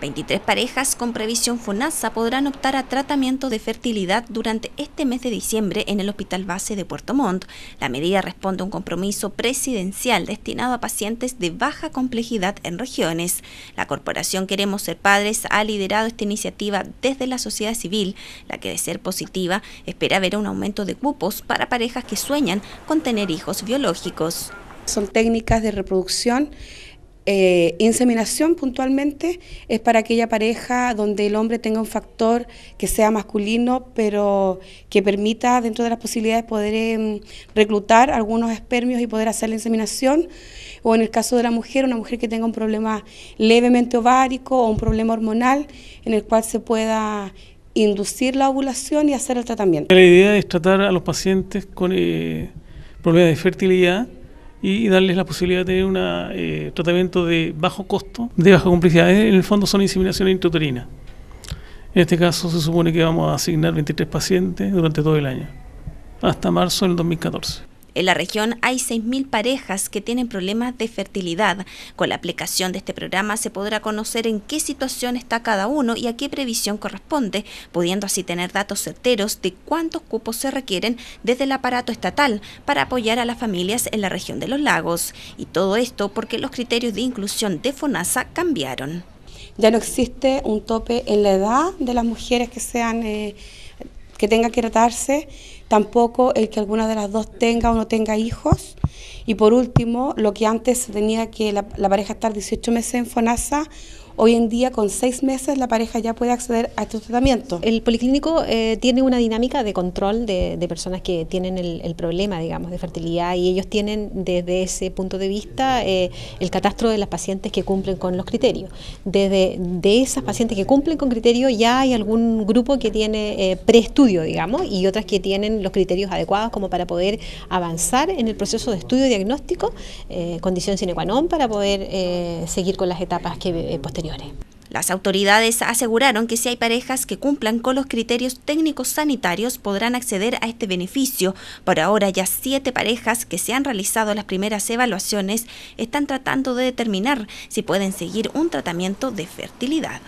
23 parejas con previsión FONASA podrán optar a tratamiento de fertilidad durante este mes de diciembre en el Hospital Base de Puerto Montt. La medida responde a un compromiso presidencial destinado a pacientes de baja complejidad en regiones. La corporación Queremos Ser Padres ha liderado esta iniciativa desde la sociedad civil, la que de ser positiva espera ver un aumento de cupos para parejas que sueñan con tener hijos biológicos. Son técnicas de reproducción eh, inseminación puntualmente es para aquella pareja donde el hombre tenga un factor que sea masculino, pero que permita dentro de las posibilidades poder em, reclutar algunos espermios y poder hacer la inseminación. O en el caso de la mujer, una mujer que tenga un problema levemente ovárico o un problema hormonal en el cual se pueda inducir la ovulación y hacer el tratamiento. La idea es tratar a los pacientes con eh, problemas de fertilidad y darles la posibilidad de tener un eh, tratamiento de bajo costo, de baja complicidad. En el fondo son inseminaciones intrauterinas. En este caso se supone que vamos a asignar 23 pacientes durante todo el año, hasta marzo del 2014. En la región hay 6.000 parejas que tienen problemas de fertilidad. Con la aplicación de este programa se podrá conocer en qué situación está cada uno y a qué previsión corresponde, pudiendo así tener datos certeros de cuántos cupos se requieren desde el aparato estatal para apoyar a las familias en la región de los lagos. Y todo esto porque los criterios de inclusión de FONASA cambiaron. Ya no existe un tope en la edad de las mujeres que sean... Eh, que tenga que tratarse, tampoco el que alguna de las dos tenga o no tenga hijos. Y por último, lo que antes tenía que la, la pareja estar 18 meses en FONASA, Hoy en día, con seis meses, la pareja ya puede acceder a estos tratamientos. El policlínico eh, tiene una dinámica de control de, personas que tienen el, problema, digamos, de fertilidad y ellos tienen desde ese punto de vista eh, el catastro de las pacientes que cumplen con los criterios. Desde esas pacientes que cumplen con criterios ya hay algún grupo que tiene eh, preestudio, digamos, y otras que tienen los criterios adecuados como para poder avanzar en el proceso de estudio diagnóstico, condición sine qua non para poder seguir con las etapas que las autoridades aseguraron que si hay parejas que cumplan con los criterios técnicos sanitarios podrán acceder a este beneficio. Por ahora ya siete parejas que se han realizado las primeras evaluaciones están tratando de determinar si pueden seguir un tratamiento de fertilidad.